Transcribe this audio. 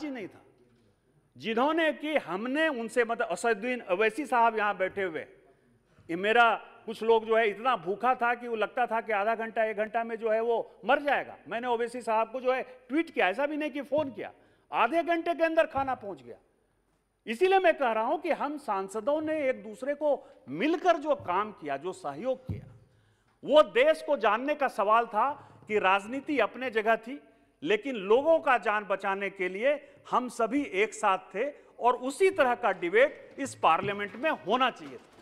जी नहीं था जिन्होंने कि हमने उनसे मतलब असदुद्दीन अवैसी साहब यहाँ बैठे हुए ये मेरा कुछ लोग जो है इतना भूखा था कि वो लगता था कि आधा घंटा एक घंटा में जो है वो मर जाएगा मैंने ओवैसी साहब को जो है ट्वीट किया ऐसा भी नहीं कि फ़ोन किया आधे घंटे के अंदर खाना पहुंच गया इसीलिए मैं कह रहा हूं कि हम सांसदों ने एक दूसरे को मिलकर जो काम किया जो सहयोग किया वो देश को जानने का सवाल था कि राजनीति अपने जगह थी लेकिन लोगों का जान बचाने के लिए हम सभी एक साथ थे और उसी तरह का डिबेट इस पार्लियामेंट में होना चाहिए था